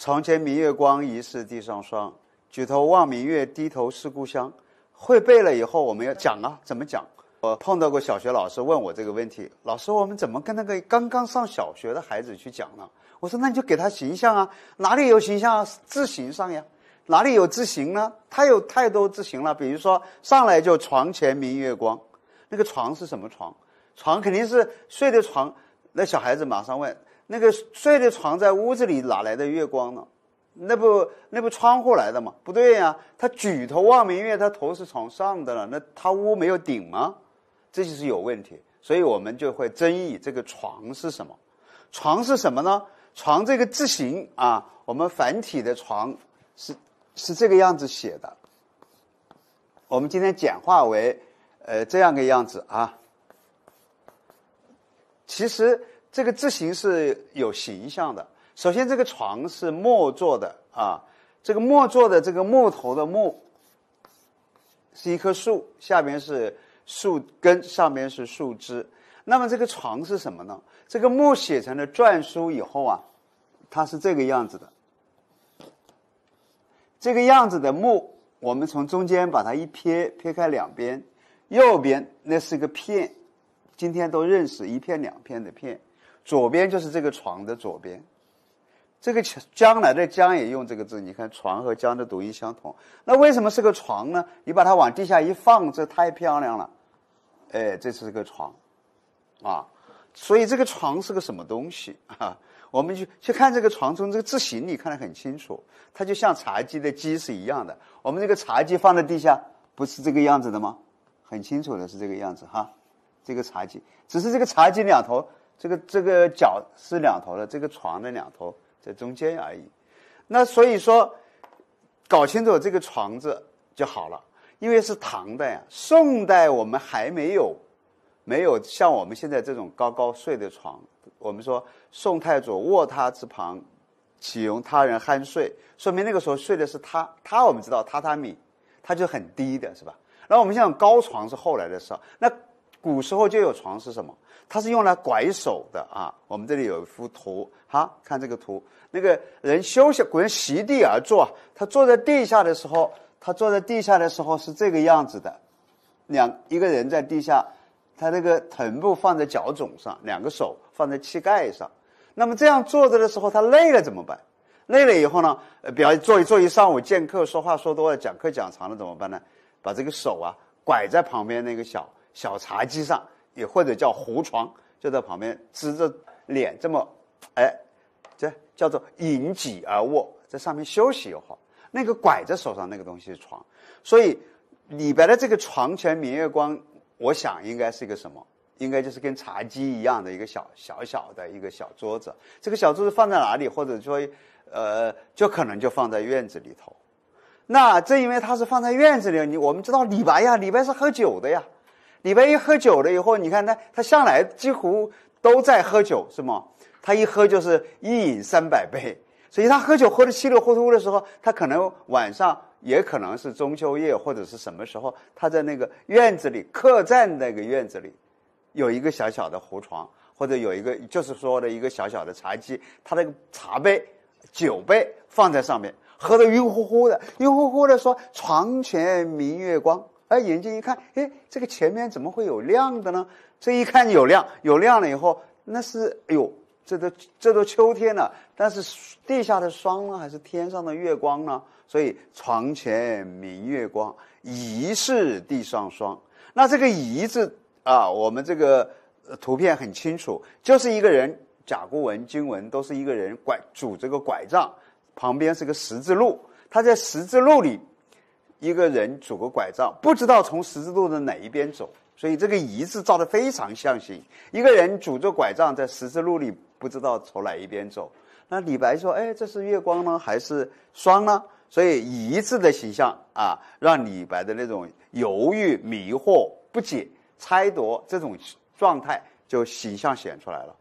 床前明月光，疑是地上霜。举头望明月，低头思故乡。会背了以后，我们要讲啊，怎么讲？我碰到过小学老师问我这个问题：老师，我们怎么跟那个刚刚上小学的孩子去讲呢？我说：那你就给他形象啊，哪里有形象啊？字形上呀，哪里有字形呢？他有太多字形了。比如说，上来就床前明月光，那个床是什么床？床肯定是睡的床。那小孩子马上问。那个睡的床在屋子里，哪来的月光呢？那不那不窗户来的吗？不对呀，他举头望明月，他头是朝上的了，那他屋没有顶吗？这就是有问题，所以我们就会争议这个床是什么？床是什么呢？床这个字形啊，我们繁体的床是是这个样子写的，我们今天简化为呃这样个样子啊。其实。这个字形是有形象的。首先，这个床是木做的啊。这个木做的，这个木头的木是一棵树，下边是树根，上边是树枝。那么这个床是什么呢？这个木写成了篆书以后啊，它是这个样子的。这个样子的木，我们从中间把它一撇撇开，两边，右边那是个片，今天都认识，一片两片的片。左边就是这个床的左边，这个将来的将也用这个字，你看床和将的读音相同。那为什么是个床呢？你把它往地下一放，这太漂亮了，哎，这是个床，啊，所以这个床是个什么东西 啊？我们去去看这个床中这个字形，你看得很清楚，它就像茶几的几是一样的。我们这个茶几放在地下，不是这个样子的吗？很清楚的是这个样子哈，这个茶几，只是这个茶几两头。这个这个脚是两头的，这个床的两头在中间而已。那所以说，搞清楚这个床子就好了，因为是唐代啊，宋代我们还没有没有像我们现在这种高高睡的床。我们说宋太祖卧榻之旁岂容他人酣睡，说明那个时候睡的是榻。榻我们知道榻榻米，它就很低的，是吧？那我们像高床是后来的事。那古时候就有床是什么？它是用来拐手的啊！我们这里有一幅图，好看这个图，那个人休息，古人席地而坐。他坐在地下的时候，他坐在地下的时候是这个样子的：两一个人在地下，他那个臀部放在脚踵上，两个手放在膝盖上。那么这样坐着的时候，他累了怎么办？累了以后呢？呃，比如坐一坐一上午，见客说话说多了，讲课讲长了怎么办呢？把这个手啊拐在旁边那个小。小茶几上，也或者叫胡床，就在旁边支着脸，这么哎，这叫做引脊而卧，在上面休息一会儿。那个拐着手上那个东西是床，所以李白的这个床前明月光，我想应该是一个什么？应该就是跟茶几一样的一个小小小的一个小桌子。这个小桌子放在哪里？或者说，呃，就可能就放在院子里头。那正因为它是放在院子里，你我们知道李白呀，李白是喝酒的呀。李白一喝酒了以后，你看他，他向来几乎都在喝酒，是吗？他一喝就是一饮三百杯。所以他喝酒喝得稀里糊涂的时候，他可能晚上也可能是中秋夜或者是什么时候，他在那个院子里客栈那个院子里，有一个小小的胡床，或者有一个就是说的一个小小的茶几，他那个茶杯、酒杯放在上面，喝得晕乎乎的，晕乎乎的说“床前明月光”。哎，眼睛一看，哎，这个前面怎么会有亮的呢？这一看有亮，有亮了以后，那是哎呦，这都这都秋天了，但是地下的霜呢，还是天上的月光呢？所以床前明月光，疑是地上霜。那这个疑字啊，我们这个图片很清楚，就是一个人，甲骨文、金文都是一个人拐拄这个拐杖，旁边是个十字路，他在十字路里。一个人拄个拐杖，不知道从十字路的哪一边走，所以这个“疑”字造得非常象形。一个人拄着拐杖在十字路里，不知道从哪一边走。那李白说：“哎，这是月光呢，还是霜呢？”所以“疑”字的形象啊，让李白的那种犹豫、迷惑、不解、猜度这种状态就形象显出来了。